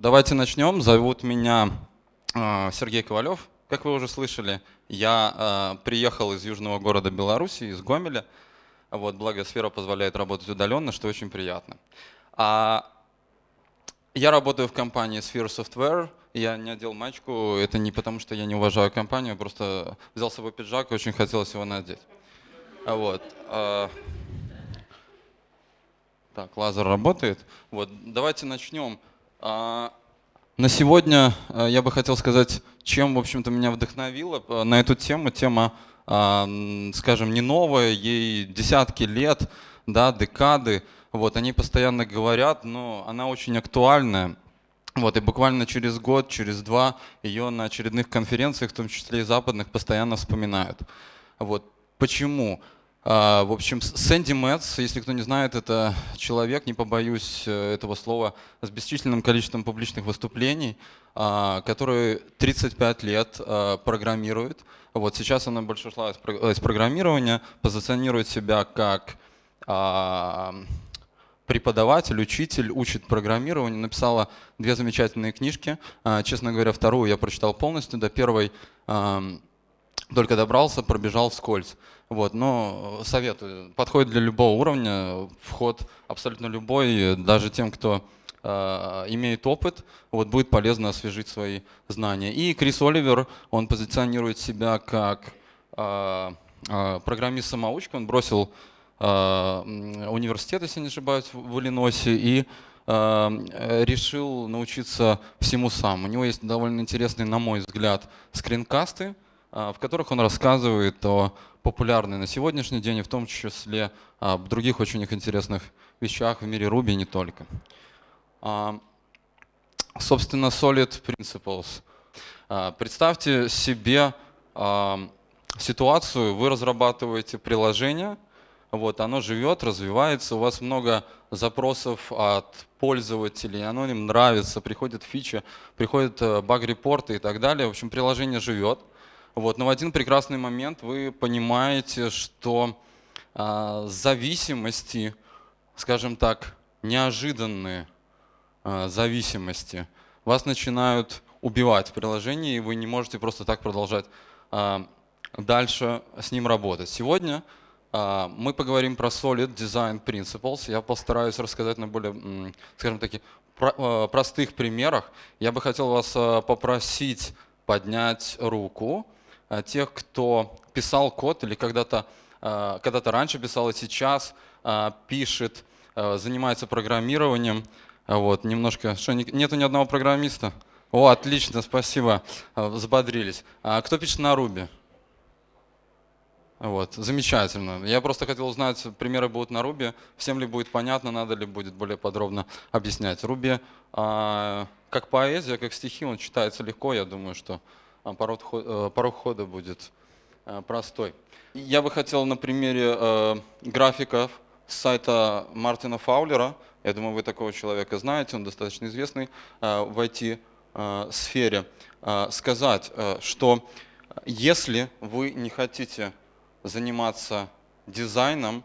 Давайте начнем. Зовут меня э, Сергей Ковалев. Как вы уже слышали, я э, приехал из южного города Беларуси, из Гомеля. Вот, благо сфера позволяет работать удаленно, что очень приятно. А я работаю в компании Sphere Software. Я не одел мачку. Это не потому, что я не уважаю компанию, просто взял с собой пиджак и очень хотелось его надеть. Вот. Э, так, лазер работает. Вот, давайте начнем. А, на сегодня э, я бы хотел сказать, чем, в общем-то, меня вдохновило э, на эту тему. Тема, а, скажем, не новая, ей десятки лет, да, декады. Вот, они постоянно говорят, но она очень актуальная. Вот, и буквально через год, через два ее на очередных конференциях, в том числе и западных, постоянно вспоминают. Вот, почему? Почему? А, в общем, Сэнди Мэтс, если кто не знает, это человек, не побоюсь э, этого слова, с бесчисленным количеством публичных выступлений, а, который 35 лет а, программирует. Вот сейчас она больше шла из программирования, позиционирует себя как преподаватель, учитель, учит программированию, написала две замечательные книжки. Честно говоря, вторую я прочитал полностью, до первой только добрался, пробежал вскользь. Вот, но э, советую, подходит для любого уровня, вход абсолютно любой, даже тем, кто э, имеет опыт, вот будет полезно освежить свои знания. И Крис Оливер, он позиционирует себя как э, э, программист-самоучка, он бросил э, университет, если не ошибаюсь, в Иллинойсе, и э, решил научиться всему сам. У него есть довольно интересные, на мой взгляд, скринкасты, а, в которых он рассказывает о популярной на сегодняшний день, и в том числе об других очень интересных вещах в мире Ruby не только. А, собственно, Solid Principles. А, представьте себе ситуацию, вы разрабатываете приложение, вот, оно живет, развивается, у вас много запросов от пользователей, оно им нравится, приходят фичи, приходят э, баг-репорты и так далее. В общем, приложение живет. Вот, но в один прекрасный момент вы понимаете, что э, зависимости, скажем так, неожиданные э, зависимости, вас начинают убивать в приложении, и вы не можете просто так продолжать э, дальше с ним работать. Сегодня э, мы поговорим про Solid Design Principles. Я постараюсь рассказать на более, скажем так, про, э, простых примерах. Я бы хотел вас попросить поднять руку Э, тех, кто писал код или когда-то э, когда раньше писал, и а сейчас э, пишет, занимается программированием. Вот, немножко. Что, нету ни одного программиста? О, отлично, спасибо, взбодрились. А кто пишет на Ruby? Вот, замечательно. Я просто хотел узнать, примеры будут на Ruby. Всем ли будет понятно, надо ли будет более подробно объяснять. Ruby, а, как поэзия, как стихи, он читается легко, я думаю, что а порог, э, порог хода будет э, простой. Я бы хотел на примере э, графиков с сайта Мартина Фаулера, я думаю, вы такого человека знаете, он достаточно известный в IT-сфере, сказать, что если вы не хотите заниматься дизайном,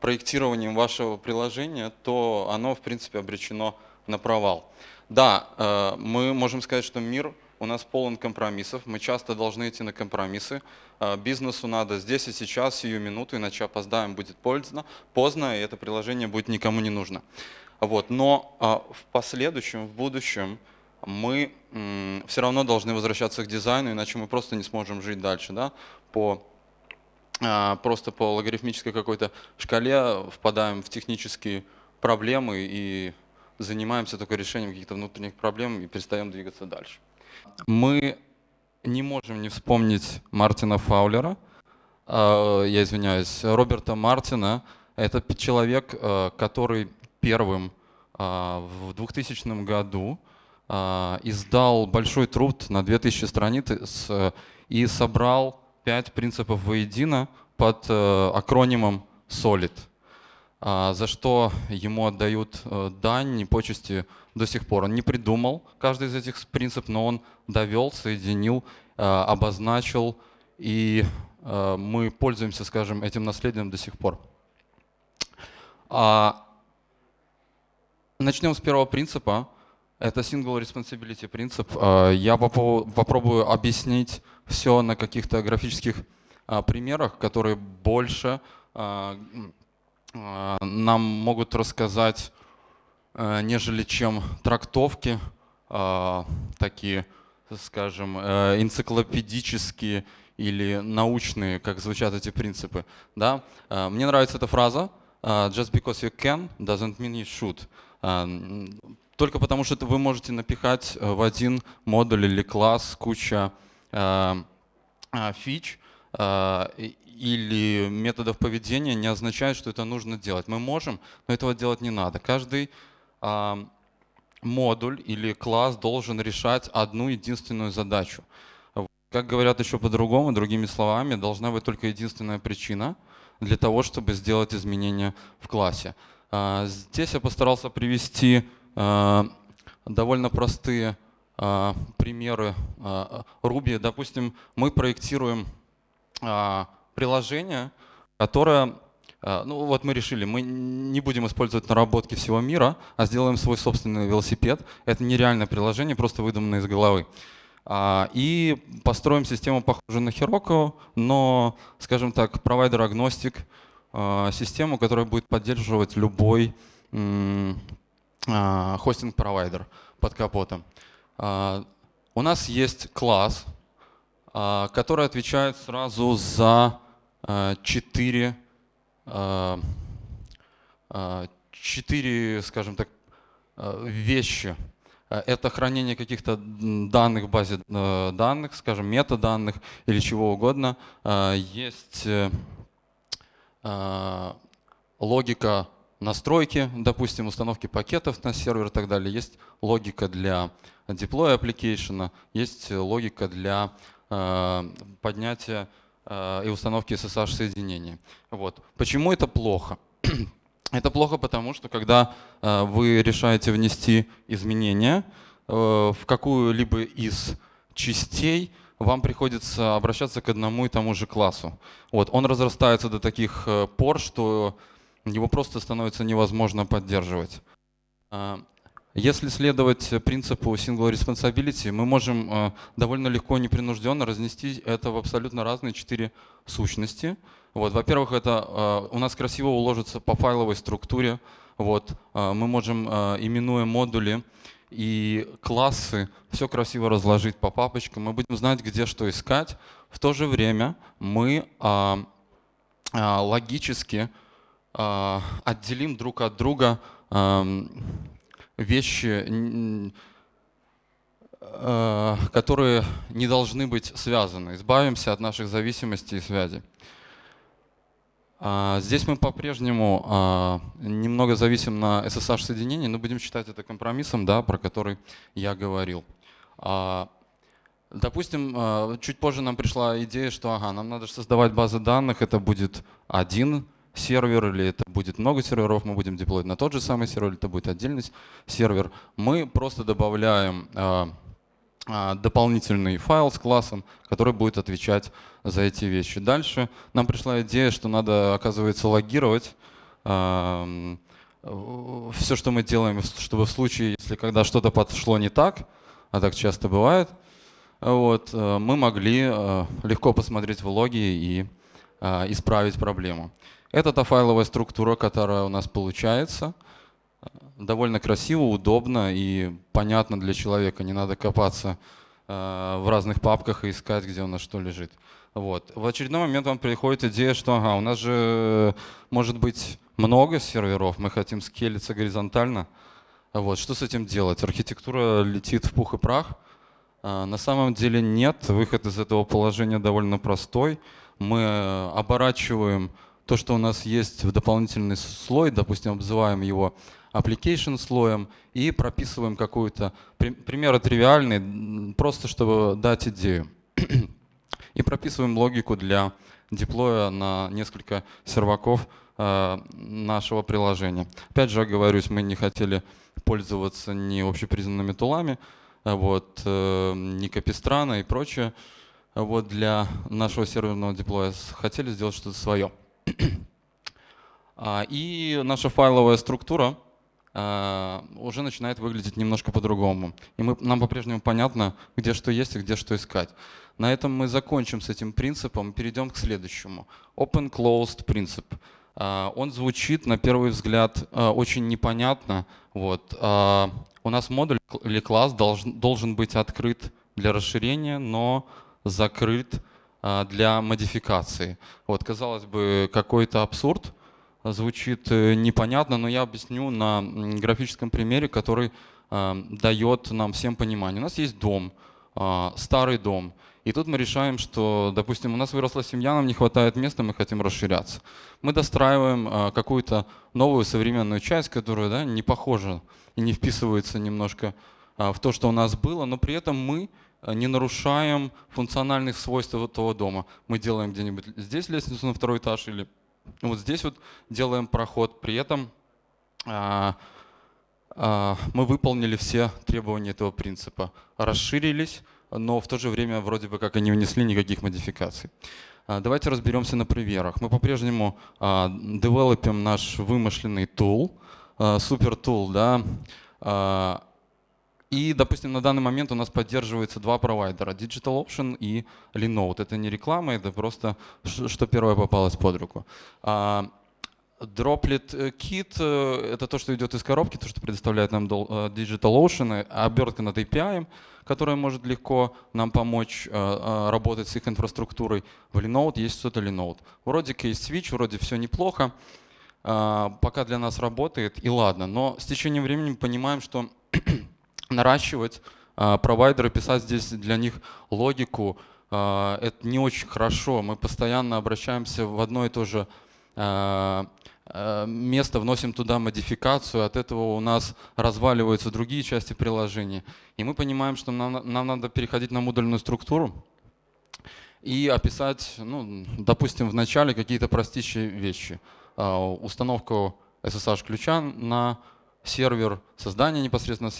проектированием вашего приложения, то оно, в принципе, обречено на провал. Да, мы можем сказать, что мир у нас полон компромиссов, мы часто должны идти на компромиссы. А, бизнесу надо здесь и сейчас, сию минуту, иначе опоздаем, будет поздно, поздно и это приложение будет никому не нужно. Вот. Но а, в последующем, в будущем мы все равно должны возвращаться к дизайну, иначе мы просто не сможем жить дальше да, по а, просто по логарифмической какой-то шкале впадаем в технические проблемы и занимаемся только решением каких-то внутренних проблем и перестаем двигаться дальше. Мы не можем не вспомнить Мартина Фаулера, а, я извиняюсь, Роберта Мартина. Это человек, а, который первым а, в 2000 году издал большой труд на 2000 страниц и собрал пять принципов воедино под акронимом SOLID – а, за что ему отдают э, дань и почести до сих пор. Он не придумал каждый из этих принципов, но он довел, соединил, э, обозначил, и э, мы пользуемся, скажем, этим наследием до сих пор. А, начнем с первого принципа. Это single responsibility принцип. Я попробую объяснить все на каких-то графических примерах, которые больше а, нам могут рассказать, э, нежели чем трактовки, а, такие, скажем, э, энциклопедические или научные, как звучат эти принципы. Да? Э, мне нравится эта фраза «Just because you can doesn't mean you should». Только потому, что вы можете напихать в один модуль или класс куча фич, а, или методов поведения не означает, что это нужно делать. Мы можем, но этого делать не надо. Каждый а, модуль или класс должен решать одну единственную задачу. Как говорят еще по-другому, другими словами, должна быть только единственная причина для того, чтобы сделать изменения в классе. А, здесь я постарался привести довольно простые примеры Ruby. Допустим, мы проектируем а, приложение, которое а, ну вот мы решили, мы не будем использовать наработки всего мира, а сделаем свой собственный велосипед. Это нереальное приложение, просто выдуманное из головы. А, и построим систему, похожую на Heroku, но, скажем так, провайдер-агностик, систему, которая будет поддерживать любой хостинг-провайдер под капотом. У нас есть класс, а, которые отвечают сразу за э, четыре, э, э, четыре скажем так, вещи. Это хранение каких-то данных в базе данных, скажем, метаданных или чего угодно. Есть логика настройки, допустим, установки пакетов на сервер и так далее. Есть логика для deploy application, есть логика для Э, поднятия э, и установки ssh соединения. Вот. Почему это плохо? это плохо потому, что когда э, вы решаете внести изменения в какую-либо из частей, вам приходится обращаться к одному и тому же классу. Вот. Он разрастается до таких пор, что его просто становится невозможно поддерживать. Если следовать э, принципу single responsibility, мы можем э, довольно легко и непринужденно разнести это в абсолютно разные четыре сущности. Вот, во-первых, это э, у нас красиво уложится по файловой структуре. Вот, мы можем, именуя модули и классы, все красиво разложить по папочкам. Мы будем знать, где что искать. В то же время мы а, а, логически а, отделим друг от друга эм, вещи, а, которые не должны быть связаны. Избавимся от наших зависимостей и связей. А, здесь мы по-прежнему а, немного зависим на SSH соединение, но будем считать это компромиссом, да, про который я говорил. Допустим, чуть позже нам пришла идея, что ага, нам надо создавать базы данных, это будет один сервер, или это будет много серверов, мы будем деплоить на тот же самый сервер, или это будет отдельный сервер. Мы просто добавляем э, э, дополнительный файл с классом, который будет отвечать за эти вещи. Дальше нам пришла идея, что надо, оказывается, логировать эм, э, все, что мы делаем, чтобы в случае, если когда что-то подшло не так, а так часто бывает, вот, мы могли легко посмотреть в логи и исправить проблему. Это та файловая структура, которая у нас получается. Довольно красиво, удобно и понятно для человека. Не надо копаться э, в разных папках и искать, где у нас что лежит. Вот. В очередной момент вам приходит идея, что ага, у нас же э, может быть много серверов, мы хотим скелиться горизонтально. Вот. Что с этим делать? Архитектура летит в пух и прах. А, на самом деле нет, выход из этого положения довольно простой. Мы э, оборачиваем то, что у нас есть в дополнительный слой, допустим, обзываем его application слоем и прописываем какую-то, примеры тривиальные, просто чтобы дать идею. и прописываем логику для деплоя на несколько серваков э, нашего приложения. Опять же, оговорюсь, мы не хотели пользоваться ни общепризнанными тулами, э, вот, э, ни капистрана и прочее вот, для нашего серверного деплоя. Хотели сделать что-то свое. А, и наша файловая структура а, уже начинает выглядеть немножко по-другому. И мы, нам по-прежнему понятно, где что есть и где что искать. На этом мы закончим с этим принципом, и перейдем к следующему. Open-closed принцип. А, он звучит, на первый взгляд, очень непонятно. Вот. У нас модуль или класс должен, должен быть открыт для расширения, но закрыт а, для модификации. Вот, казалось бы, какой-то абсурд, а, звучит э, непонятно, но я объясню на графическом примере, который а, дает нам всем понимание. У нас есть дом, старый дом, и тут мы решаем, что, допустим, у нас выросла семья, нам не хватает места, мы хотим расширяться. Мы достраиваем какую-то новую современную часть, которая да, не похожа и не вписывается немножко в то, что у нас было, но при этом мы Э, не нарушаем функциональных свойств этого дома. Мы делаем где-нибудь здесь лестницу на второй этаж или вот здесь вот делаем проход. При этом а, а, мы выполнили все требования этого принципа. Расширились, но в то же время вроде бы как и не внесли никаких модификаций. А, давайте разберемся на примерах. Мы по-прежнему а, девелопим наш вымышленный тул, а, супер тул, да, и, допустим, на данный момент у нас поддерживаются два провайдера, Digital Option и Linode. Это не реклама, это просто что первое попалось под руку. А, Droplet э, Kit э, — это то, что идет из коробки, то, что предоставляет нам э, DigitalOcean, обертка над API, которая может легко нам помочь работать с их инфраструктурой. В Linode есть что-то Linode. Вроде Case Switch, вроде все неплохо, пока для нас работает, и ладно. Но с течением времени понимаем, что наращивать, а, провайдеры писать здесь для них логику. А, это не очень хорошо. Мы постоянно обращаемся в одно и то же а, место, вносим туда модификацию, от этого у нас разваливаются другие части приложения. И мы понимаем, что нам, нам надо переходить на модульную структуру и описать, ну, допустим, в начале какие-то простейшие вещи. Установку SSH-ключа на сервер, создание непосредственно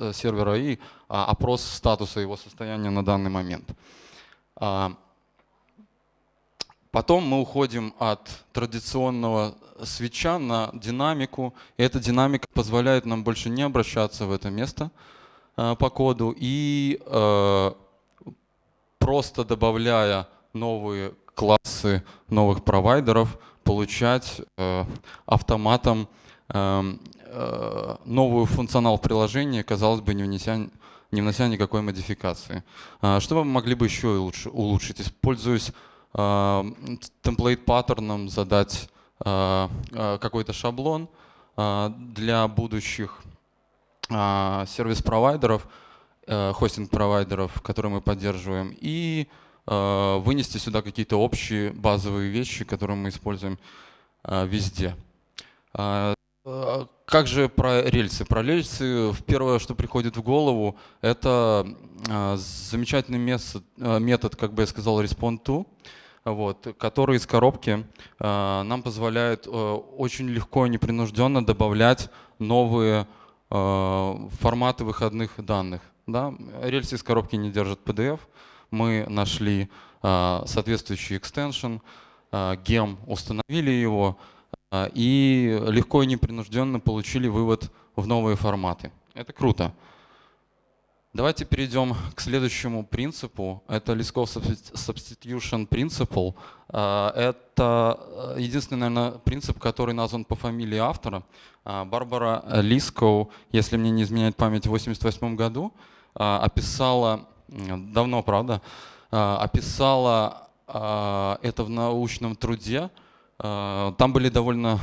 э, сервера и а, опрос статуса его состояния на данный момент. А, потом мы уходим от традиционного свеча на динамику. И эта динамика позволяет нам больше не обращаться в это место э, по коду и э, просто добавляя новые классы новых провайдеров, получать автоматом эм, Э, новую функционал приложения, казалось бы, не внеся, не внося никакой модификации. А что вы могли бы еще лучше, улучшить? Используясь э, темплейт-паттерном, задать э, э, какой-то шаблон для будущих сервис-провайдеров, хостинг-провайдеров, которые мы поддерживаем, и вынести сюда какие-то общие базовые вещи, которые мы используем везде. А как же про рельсы? Про рельсы первое, что приходит в голову, это а, замечательный а, метод, как бы я сказал, Respond to, вот, который из коробки нам позволяет очень легко и непринужденно добавлять новые форматы выходных данных. Да? Рельсы из коробки не держат PDF. Мы нашли соответствующий экстеншн, гем, установили его, а, и легко и непринужденно получили вывод в новые форматы. Это круто. Давайте перейдем к следующему принципу. Это Liskov Substitution Principle. А, это э, единственный, наверное, принцип, который назван по фамилии автора. А, Барбара Лисков, если мне не изменяет память, в 1988 году описала, давно, правда, описала это в научном труде – а, там были довольно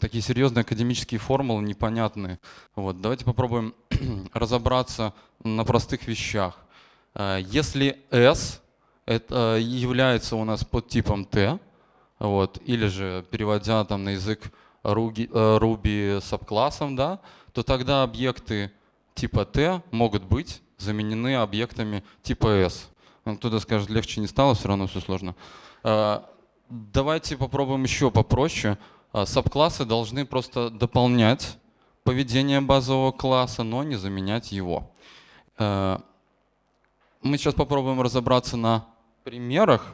такие серьезные академические формулы, непонятные. Вот, давайте попробуем разобраться на простых вещах. А, если S это а, является у нас подтипом T, вот, или же переводя там на язык э, Ruby сабклассом, да, то тогда объекты типа T могут быть заменены объектами типа S. Ну, кто-то скажет, легче не стало, все равно все сложно. Давайте попробуем еще попроще. А, сабклассы должны просто дополнять поведение базового класса, но не заменять его. Э, мы сейчас попробуем разобраться на примерах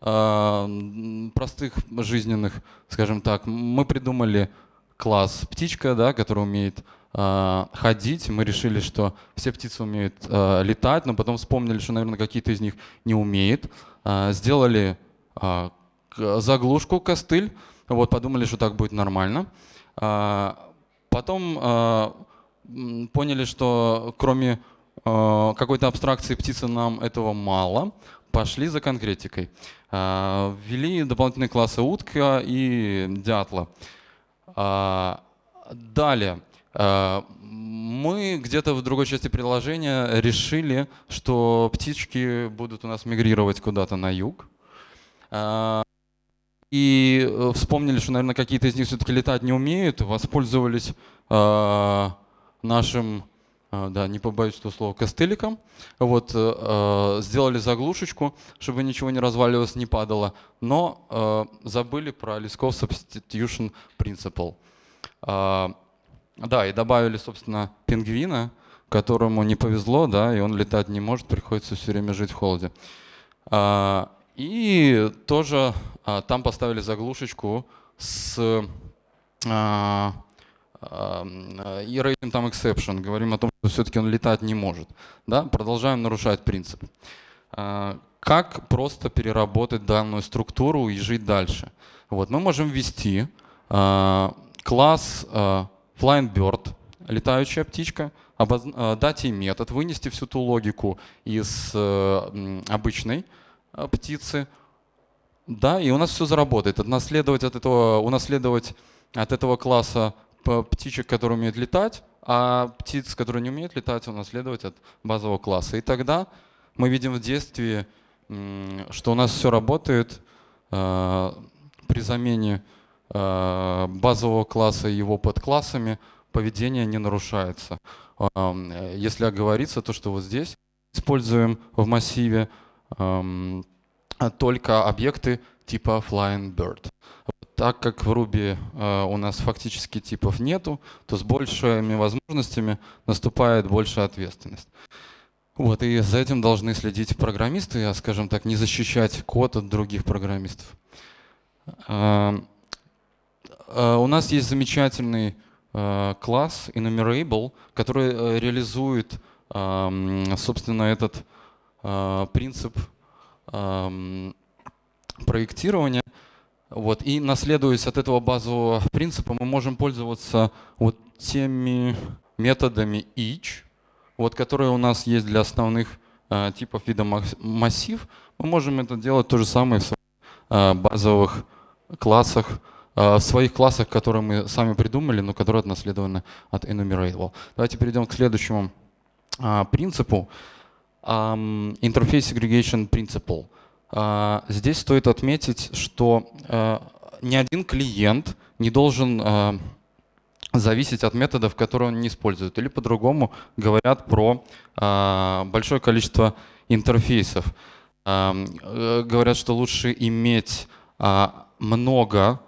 э, простых жизненных, скажем так. Мы придумали класс птичка, да, который умеет э, ходить. Мы решили, что все птицы умеют летать, но потом вспомнили, что, наверное, какие-то из них не умеют. Сделали Э, заглушку, костыль. Вот, подумали, что так будет нормально. А, потом э, поняли, что кроме э, какой-то абстракции птицы нам этого мало. Пошли за конкретикой. А, ввели дополнительные классы утка и дятла. А, далее. Мы где-то в другой части приложения решили, что птички будут у нас мигрировать куда-то на юг и э, вспомнили, что, наверное, какие-то из них все-таки летать не умеют, воспользовались э, нашим, э, да, не побоюсь этого слова, костыликом, вот, э, сделали заглушечку, чтобы ничего не разваливалось, не падало, но э, забыли про Лесков Substitution Principle. Э, да, и добавили, собственно, пингвина, которому не повезло, да, и он летать не может, приходится все время жить в холоде. И тоже а, там поставили заглушечку с а, а и рейтинг там exception. Говорим о том, что все-таки он летать не может. Да? Продолжаем нарушать принцип. А, как просто переработать данную структуру и жить дальше? Вот, мы можем ввести а, класс а, flying bird, летающая птичка, дать ей метод, вынести всю ту логику из э, обычной Э, птицы. Да, и у нас все заработает. Унаследовать от этого, унаследовать от этого класса птичек, которые умеют летать, а птиц, которые не умеют летать, унаследовать от базового класса. И тогда мы видим в действии, что у нас все работает э, при замене э, базового класса и его подклассами поведение не нарушается. Если оговориться, то что вот здесь используем в массиве эм, только объекты типа flying bird. Так как в Ruby э, у нас фактически типов нету, то с большими возможностями наступает большая ответственность. Вот, и за этим должны следить программисты, а, скажем так, не защищать код от других программистов. А, у нас есть замечательный класс Enumerable, который э, реализует, собственно, этот Э, принцип эм, проектирования. Вот. И наследуясь от этого базового принципа, мы можем пользоваться вот теми методами each, вот, которые у нас есть для основных э, типов вида массив. Мы можем это делать то же самое в своих э, базовых классах, э, в своих классах, которые мы сами придумали, но которые наследованы от Enumerable. Давайте перейдем к следующему э, принципу. Um, interface Segregation Principle. Uh, здесь стоит отметить, что uh, ни один клиент не должен uh, зависеть от методов, которые он не использует. Или по-другому говорят про большое количество интерфейсов. Э, говорят, что лучше иметь много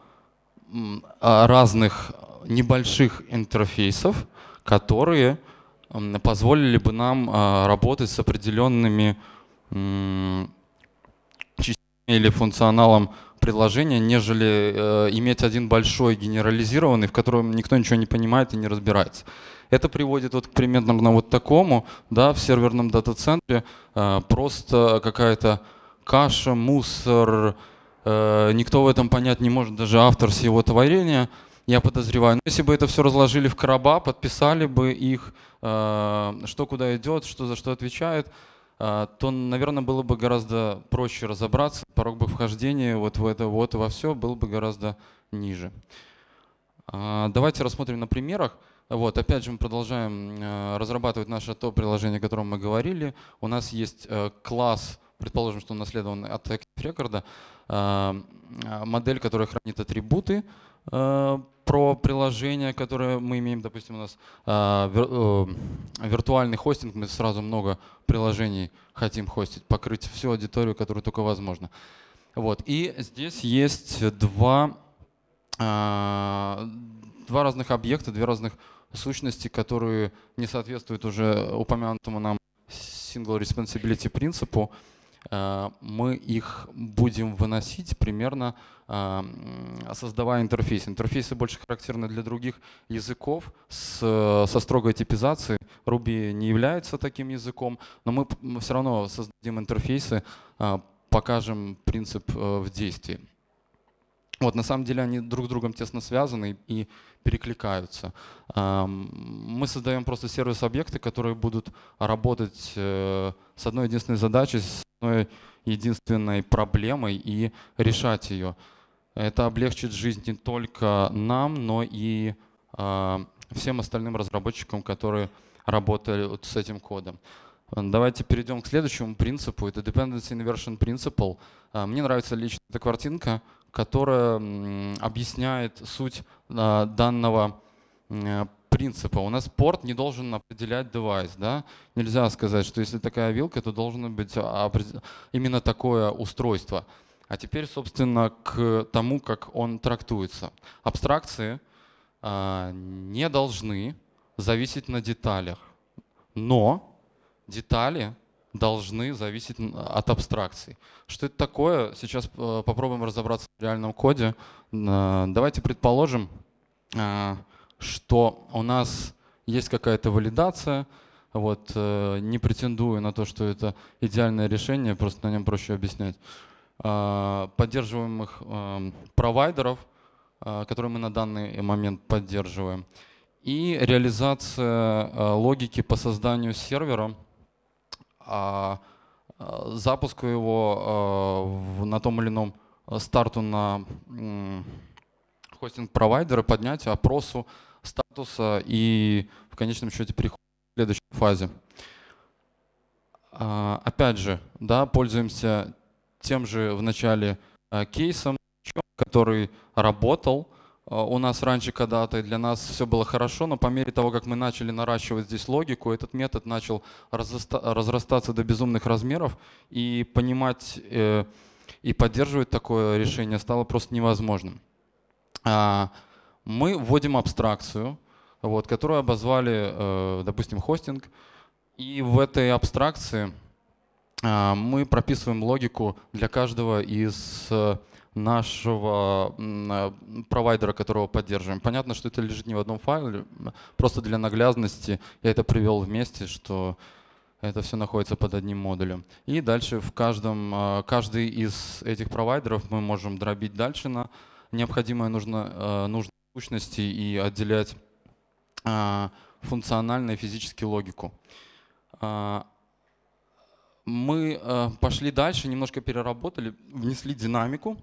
разных небольших интерфейсов, которые позволили бы нам а, работать с определенными частями или функционалом приложения, нежели э, иметь один большой генерализированный, в котором никто ничего не понимает и не разбирается. Это приводит вот к примерно вот такому, да, в серверном дата-центре э, просто какая-то каша, мусор, э, никто в этом понять не может, даже автор всего творения – я подозреваю. Но если бы это все разложили в короба, подписали бы их, э, что куда идет, что за что отвечает, э, то, наверное, было бы гораздо проще разобраться. Порог бы вхождения вот в это вот во все был бы гораздо ниже. А, давайте рассмотрим на примерах. Вот, опять же, мы продолжаем э, разрабатывать наше то приложение, о котором мы говорили. У нас есть класс, предположим, что он наследован от Active Record, модель, которая хранит атрибуты про приложения, которые мы имеем, допустим, у нас а, э, виртуальный хостинг, мы сразу много приложений хотим хостить, покрыть всю аудиторию, которую только возможно. Вот. И здесь есть два, а, два разных объекта, две разных сущности, которые не соответствуют уже упомянутому нам single responsibility принципу. Э, мы их будем выносить примерно, э, создавая интерфейс. Интерфейсы больше характерны для других языков с, э, со строгой типизацией. Ruby не является таким языком, но мы, все равно создадим интерфейсы, покажем принцип в действии. Вот, на самом деле они друг с другом тесно связаны и перекликаются. Мы создаем просто сервис-объекты, которые будут работать э, с одной единственной задачей, с одной единственной проблемой и решать ее. Это облегчит жизнь не только нам, но и а, всем остальным разработчикам, которые работают с этим кодом. Давайте перейдем к следующему принципу. Это Dependency Inversion Principle. А, мне нравится лично эта картинка которая объясняет суть а, данного э, принципа. У нас порт не должен определять девайс. Да? Нельзя сказать, что если такая вилка, то должно быть а, именно такое устройство. А теперь, собственно, к тому, как он трактуется. Абстракции а, не должны зависеть на деталях. Но детали должны зависеть от абстракций. Что это такое? Сейчас э, попробуем разобраться в реальном коде. Э, давайте предположим, э, что у нас есть какая-то валидация, вот, не претендую на то, что это идеальное решение, просто на нем проще объяснять. Поддерживаемых провайдеров, которые мы на данный момент поддерживаем, и реализация логики по созданию сервера — а, а запуску его а, на том или ином э, старту на хостинг-провайдеры, поднятию, опросу статуса и в конечном счете переход к следующей фазе. А, опять же, да, пользуемся тем же в начале э, кейсом, который работал, а, у нас раньше когда-то, для нас все было хорошо, но по мере того, как мы начали наращивать здесь логику, этот метод начал разрастаться до безумных размеров, и понимать э, и поддерживать такое решение стало просто невозможным. А, мы вводим абстракцию, вот, которую обозвали, э, допустим, хостинг, и в этой абстракции а, мы прописываем логику для каждого из э, нашего э, провайдера, которого поддерживаем. Понятно, что это лежит не в одном файле, просто для наглядности я это привел вместе, что это все находится под одним модулем. И дальше в каждом, э, каждый из этих провайдеров мы можем дробить дальше на необходимые нужно, э, нужные сущности и отделять функционально и физически логику. Мы пошли дальше, немножко переработали, внесли динамику.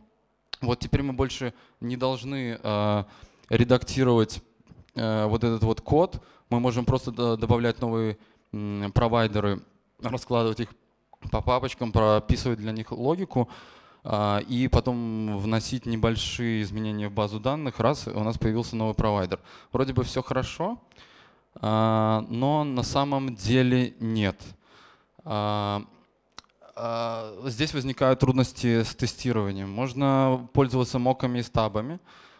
Вот теперь мы больше не должны э, редактировать э, вот этот вот код. Мы можем просто добавлять новые э, провайдеры, раскладывать их по папочкам, прописывать для них логику э, и потом вносить небольшие изменения в базу данных, раз у нас появился новый провайдер. Вроде бы все хорошо, э, но на самом деле нет. Э, а, здесь возникают трудности с тестированием. Можно пользоваться моками и стабами.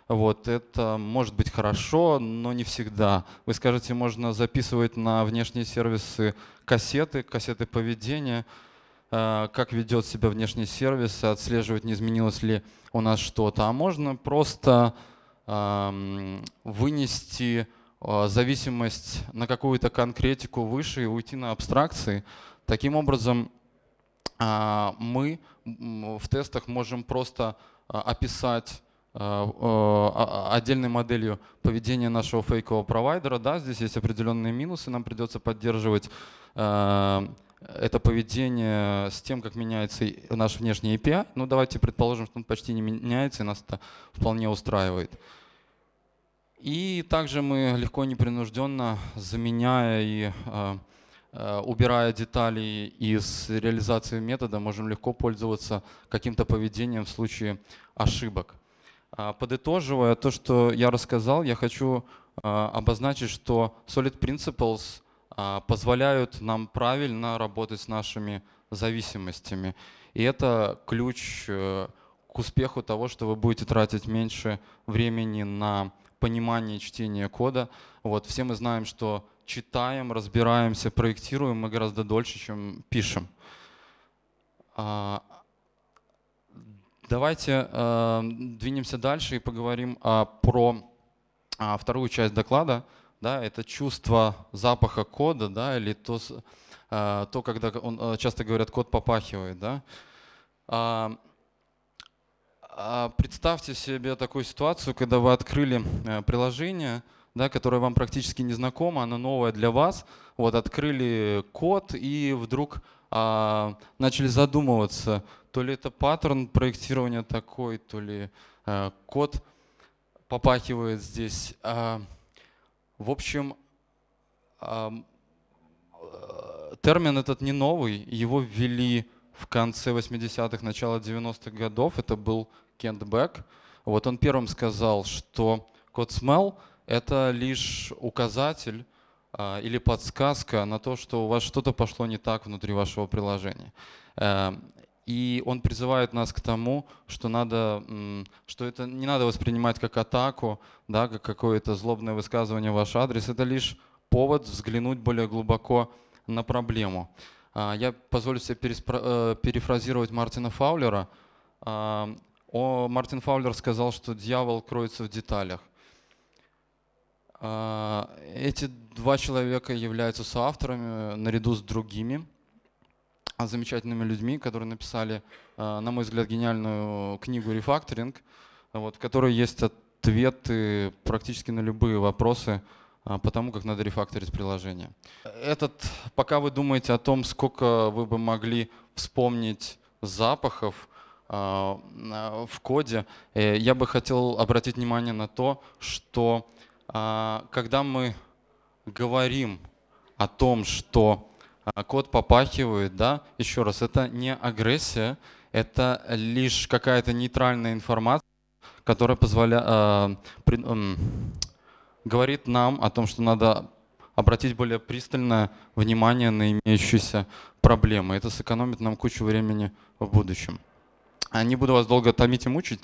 Вот, это может быть хорошо, но не всегда. Вы скажете, можно записывать на внешние сервисы кассеты, кассеты поведения, а, как ведет себя внешний сервис, отслеживать, не изменилось ли у нас что-то. А можно просто вынести а, зависимость на какую-то конкретику выше и уйти на абстракции. Таким образом, а, мы в тестах можем просто а, описать а, отдельной моделью поведения нашего фейкового провайдера. Да, здесь есть определенные минусы, нам придется поддерживать это поведение с тем, как меняется наш внешний API. Ну давайте предположим, что он почти не меняется, и нас это вполне устраивает. И также мы легко и непринужденно, заменяя и Э, убирая детали из реализации метода, можем легко пользоваться каким-то поведением в случае ошибок. А, подытоживая то, что я рассказал, я хочу э, обозначить, что Solid Principles а, позволяют нам правильно работать с нашими зависимостями. И это ключ э, к успеху того, что вы будете тратить меньше времени на понимание чтения кода. Вот, все мы знаем, что читаем, разбираемся, проектируем мы гораздо дольше, чем пишем. А, давайте э, двинемся дальше и поговорим а, про а, вторую часть доклада. Да, это чувство запаха кода, да, или то, э, то, когда он, э, часто говорят, код попахивает. Да. Представьте себе такую ситуацию, когда вы открыли приложение, да, которая вам практически не знакома, она новая для вас. Вот открыли код и вдруг а, начали задумываться, то ли это паттерн проектирования такой, то ли а, код попахивает здесь. А, в общем, а, э, термин этот не новый, его ввели в конце 80-х, начало 90-х годов. Это был Кент Бек. Вот он первым сказал, что код smell — это лишь указатель э, или подсказка на то, что у вас что-то пошло не так внутри вашего приложения. Э, и он призывает нас к тому, что, надо, что это не надо воспринимать как атаку, да, как какое-то злобное высказывание в ваш адрес. Это лишь повод взглянуть более глубоко на проблему. А, я позволю себе э, перефразировать Мартина Фаулера. Мартин Фаулер сказал, что дьявол кроется в деталях. А, эти два человека являются соавторами наряду с другими а, замечательными людьми, которые написали, а, на мой взгляд, гениальную книгу «Рефакторинг», вот, в которой есть ответы практически на любые вопросы по тому, как надо рефакторить приложение. Этот, пока вы думаете о том, сколько вы бы могли вспомнить запахов в коде, э, я бы хотел обратить внимание на то, что а, когда мы говорим о том, что а, кот попахивает, да, еще раз, это не агрессия, это лишь какая-то нейтральная информация, которая позволяет, а, говорит нам о том, что надо обратить более пристальное внимание на имеющиеся проблемы. Это сэкономит нам кучу времени в будущем. Не буду вас долго томить и мучить.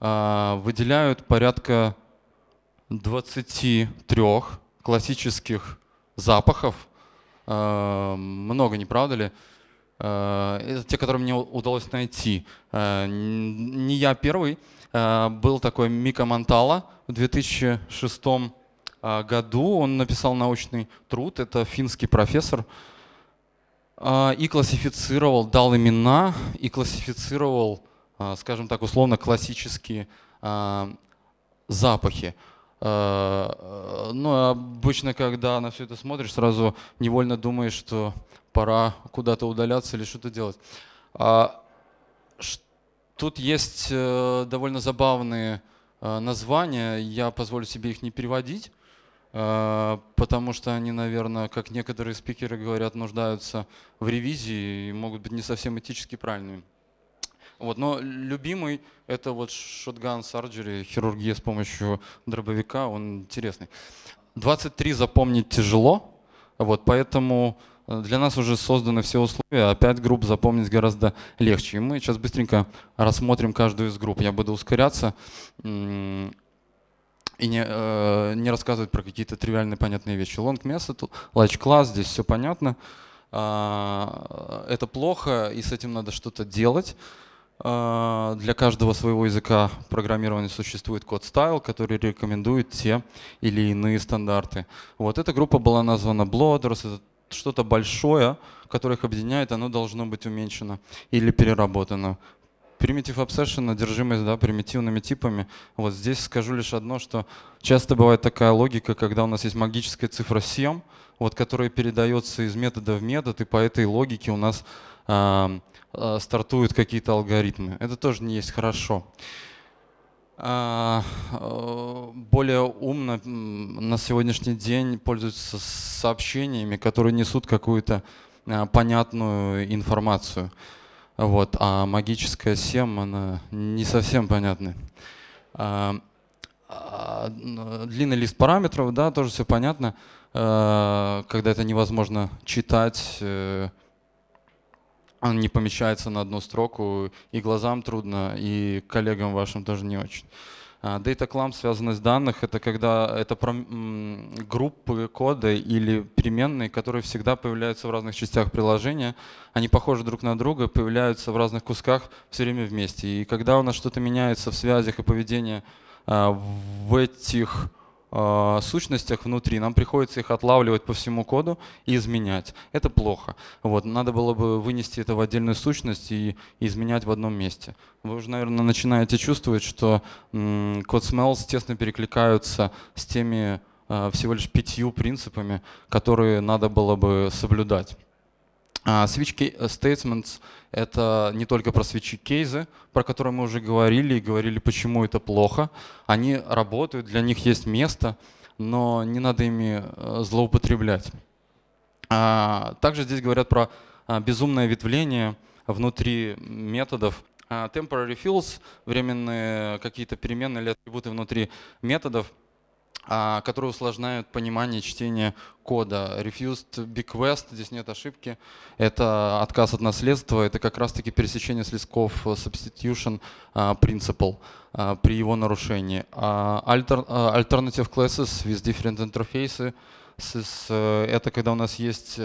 Выделяют порядка 23 классических запахов. Э, много, не правда ли? Э, это те, которые мне удалось найти. Э, не я первый. Был такой Мика Монтала в 2006 году. Он написал научный труд. Это финский профессор. И классифицировал, дал имена и классифицировал, скажем так, условно классические запахи. Э, э, ну, обычно, когда на все это смотришь, сразу невольно думаешь, что пора куда-то удаляться или что-то делать. А тут есть э, довольно забавные названия, я позволю себе их не переводить, потому что они, наверное, как некоторые спикеры говорят, нуждаются в ревизии и могут быть не совсем этически правильными. Вот, но любимый — это вот шотган Сарджери хирургия с помощью дробовика, он интересный. 23 запомнить тяжело, вот, поэтому э, для нас уже созданы все условия, а 5 групп запомнить гораздо легче. И мы сейчас быстренько рассмотрим каждую из групп. Я буду ускоряться и не, э, не рассказывать про какие-то тривиальные понятные вещи. Long method, large class, здесь все понятно. Э, это плохо, и с этим надо что-то делать. А, для каждого своего языка программирования существует код style, который рекомендует те или иные стандарты. Вот эта группа была названа Blooders. Это что-то большое, которое их объединяет, оно должно быть уменьшено или переработано. Примитив obsession, одержимость да, примитивными типами. Вот здесь скажу лишь одно, что часто бывает такая логика, когда у нас есть магическая цифра 7, вот, которая передается из метода в метод, и по этой логике у нас а, стартуют какие-то алгоритмы. Это тоже не есть хорошо. А, э, более умно на сегодняшний день пользуются сообщениями, которые несут какую-то а, понятную информацию. Вот. А магическая сем, она не совсем понятна. Длинный лист параметров, да, тоже все понятно, когда это невозможно читать, э, он не помещается на одну строку, и глазам трудно, и коллегам вашим тоже не очень. А, Data Clump, связанность данных, это когда это про группы коды или переменные, которые всегда появляются в разных частях приложения. Они похожи друг на друга, появляются в разных кусках все время вместе. И когда у нас что-то меняется в связях и поведении а, в этих Э, сущностях внутри, нам приходится их отлавливать по всему коду и изменять. Это плохо. Вот, надо было бы вынести это в отдельную сущность и изменять в одном месте. Вы уже, наверное, начинаете чувствовать, что код smells тесно перекликаются с теми э, всего лишь пятью принципами, которые надо было бы соблюдать. Switch а, э, statements — это не только про свечи кейзы, про которые мы уже говорили и говорили, почему это плохо. Они работают, для них есть место, но не надо ими э, злоупотреблять. А, также здесь говорят про а, безумное ветвление внутри методов. Temporary fills временные э, какие-то переменные или атрибуты внутри методов — а, которые усложняют понимание чтения кода. Refused bequest, здесь нет ошибки, это отказ от наследства, это как раз-таки пересечение слезков. Э, substitution э, principle э, при его нарушении. А, alternative classes with different interfaces, это когда у нас есть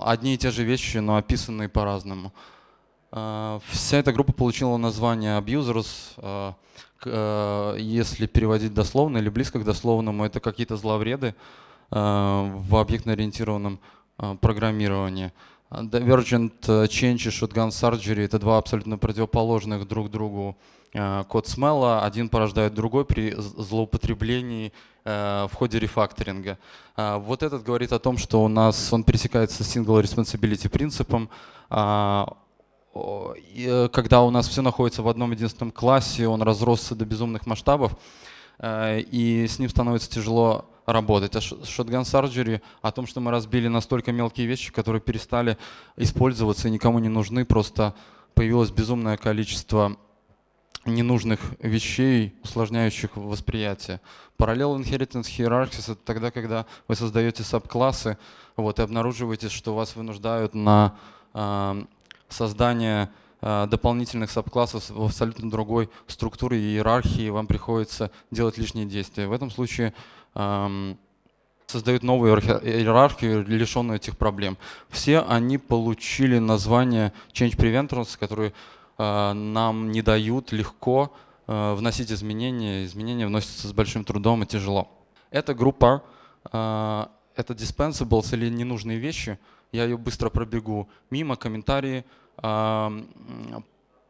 одни и те же вещи, но описанные по-разному. Вся эта группа получила название abusers, Э, если переводить дословно или близко к дословному, это какие-то зловреды э, в объектно-ориентированном э, программировании. Divergent Change и Shotgun Surgery — это два абсолютно противоположных друг другу код смела. Один порождает другой при злоупотреблении в ходе рефакторинга. Вот этот говорит о том, что у нас он пересекается с Single Responsibility принципом, а, Э, когда у нас все находится в одном единственном классе, он разросся до безумных масштабов, э, и с ним становится тяжело работать. А Shotgun Surgery о том, что мы разбили настолько мелкие вещи, которые перестали использоваться и никому не нужны, просто появилось безумное количество ненужных вещей, усложняющих восприятие. Parallel Inheritance Hierarchies — это тогда, когда вы создаете сабклассы вот, и обнаруживаете, что вас вынуждают на эм, создания э, дополнительных сабклассов в абсолютно другой структуре и иерархии, вам приходится делать лишние действия. В этом случае эм, создают новую иерархию, лишенную этих проблем. Все они получили название Change Preventers, которые э, нам не дают легко э, вносить изменения. Изменения вносятся с большим трудом и тяжело. Эта группа это dispensables или ненужные вещи, я ее быстро пробегу мимо, комментарии,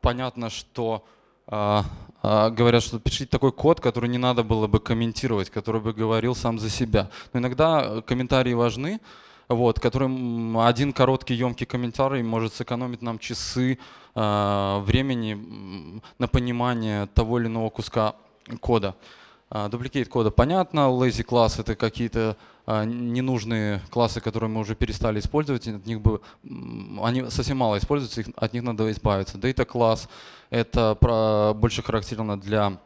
понятно, что а, а, говорят, что пишите такой код, который не надо было бы комментировать, который бы говорил сам за себя. Но иногда э, комментарии важны, вот, которым один короткий емкий комментарий может сэкономить нам часы э, времени на понимание того или иного куска кода. Дубликейт кода понятно, lazy класс это какие-то а, ненужные классы, которые мы уже перестали использовать, от них бы, они совсем мало используются, их, от них надо избавиться. Data класс — это про, больше характерно для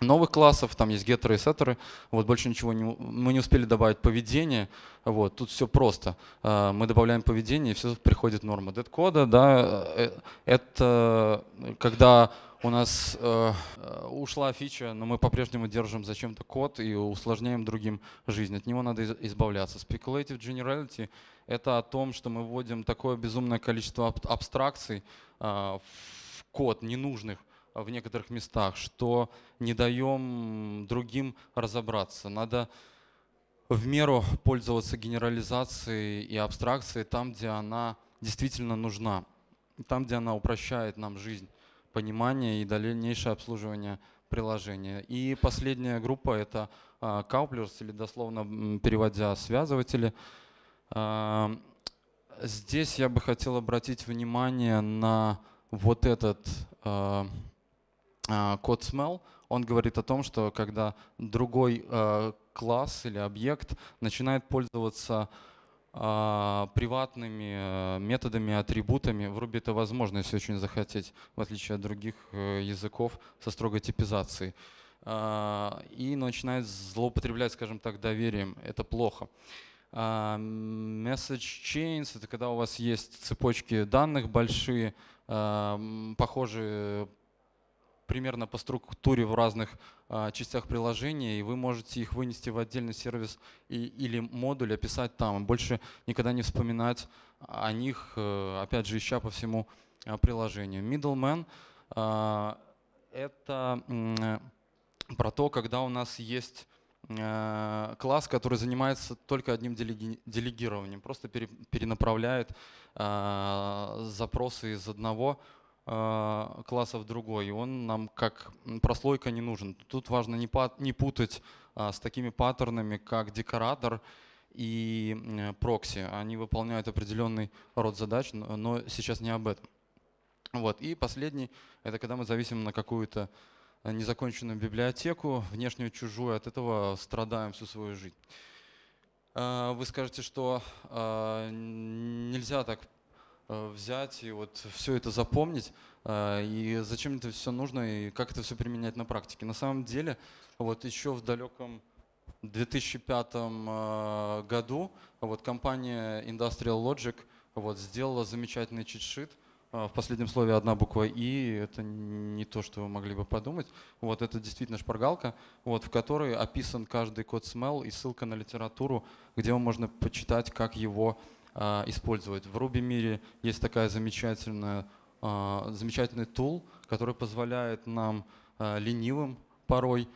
новых классов, там есть геттеры и сеттеры, вот больше ничего не, мы не успели добавить поведение, вот, тут все просто, а, мы добавляем поведение, и все приходит норма. Dead кода, да, э, это когда у нас э, э, ушла фича, но мы по-прежнему держим зачем-то код и усложняем другим жизнь. От него надо избавляться. Speculative Generality — это о том, что мы вводим такое безумное количество аб абстракций э, в код ненужных в некоторых местах, что не даем другим разобраться. Надо в меру пользоваться генерализацией и абстракцией там, где она действительно нужна, там, где она упрощает нам жизнь понимание и дальнейшее обслуживание приложения. И последняя группа — это а, couplers, или дословно переводя связыватели. А, здесь я бы хотел обратить внимание на вот этот а, код smell. Он говорит о том, что когда другой класс или объект начинает пользоваться а, приватными э, методами, атрибутами. В Ruby это возможно, если очень захотеть, в отличие от других э, языков со строгой типизацией. А, и начинает злоупотреблять, скажем так, доверием. Это плохо. А, message chains — это когда у вас есть цепочки данных большие, похожие примерно по структуре в разных а, частях приложения, и вы можете их вынести в отдельный сервис и, или модуль, описать там, и больше никогда не вспоминать о них, э, опять же, ища по всему а, приложению. Middleman а, — это про то, когда у нас есть класс, который занимается только одним делегированием, просто перенаправляет запросы из одного а, классов другой, он нам как прослойка не нужен. Тут важно не путать а, с такими паттернами, как декоратор и прокси. Они выполняют определенный род задач, но сейчас не об этом. Вот. И последний — это когда мы зависим на какую-то незаконченную библиотеку, внешнюю, чужую, от этого страдаем всю свою жизнь. А, вы скажете, что нельзя так Э, взять и вот все это запомнить, э, и зачем это все нужно, и как это все применять на практике. На самом деле, вот еще в далеком 2005 э, году вот компания Industrial Logic вот сделала замечательный читшит, в последнем слове одна буква «и», это не то, что вы могли бы подумать. Вот это действительно шпаргалка, вот, в которой описан каждый код смел и ссылка на литературу, где можно почитать, как его а, использовать. В Ruby мире есть такая замечательная, а, замечательный тул, который позволяет нам а, ленивым порой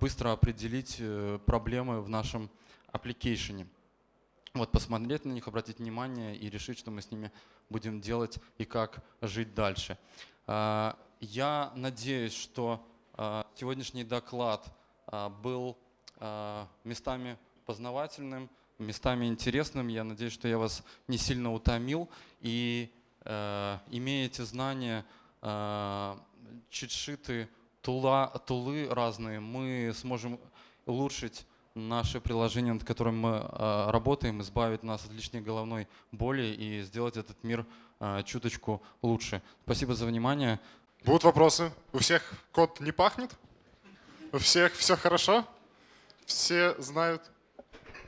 быстро определить э, проблемы в нашем аппликейшене. Вот посмотреть на них, обратить внимание и решить, что мы с ними будем делать и как жить дальше. Я надеюсь, что сегодняшний доклад был местами познавательным, местами интересным. Я надеюсь, что я вас не сильно утомил и э, эти знания, э, читшиты, тула, тулы разные. Мы сможем улучшить наше приложение, над которым мы э, работаем, избавить нас от лишней головной боли и сделать этот мир э, чуточку лучше. Спасибо за внимание. Будут вопросы? У всех Код не пахнет? У всех все хорошо? Все знают?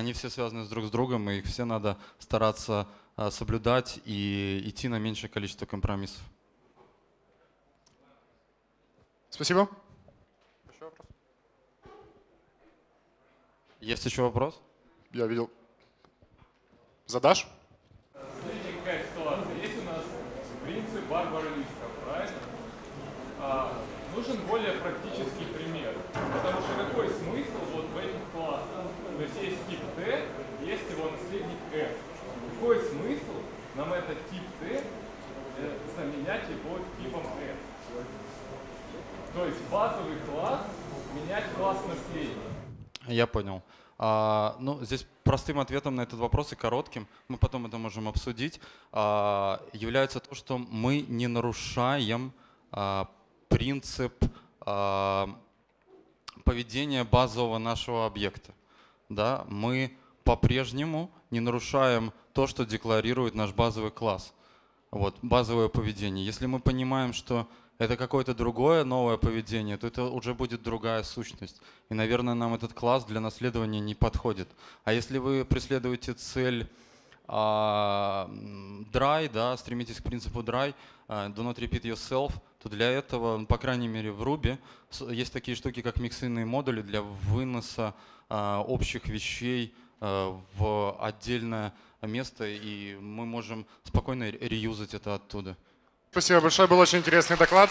они все связаны друг с другом, и их все надо стараться а, соблюдать и идти на меньшее количество компромиссов. Спасибо. Еще вопрос? Есть еще вопрос? Я видел. Задашь? Смотрите, какая ситуация. Есть у нас принцип Барбары Листов, правильно? А, нужен более практический нам этот тип t э, заменять его типом s. То есть базовый класс менять класс наследия. Я понял. А, ну, здесь простым ответом на этот вопрос и коротким, мы потом это можем обсудить, а, является то, что мы не нарушаем а, принцип а, поведения базового нашего объекта. Да? Мы по-прежнему не нарушаем то, что декларирует наш базовый класс, вот, базовое поведение. Если мы понимаем, что это какое-то другое новое поведение, то это уже будет другая сущность. И, наверное, нам этот класс для наследования не подходит. А если вы преследуете цель а, драй, да, стремитесь к принципу драй, а, do not repeat yourself, то для этого, ну, по крайней мере в Ruby, есть такие штуки, как миксинные модули для выноса а, общих вещей в отдельное место, и мы можем спокойно реюзать это оттуда. Спасибо большое, был очень интересный доклад.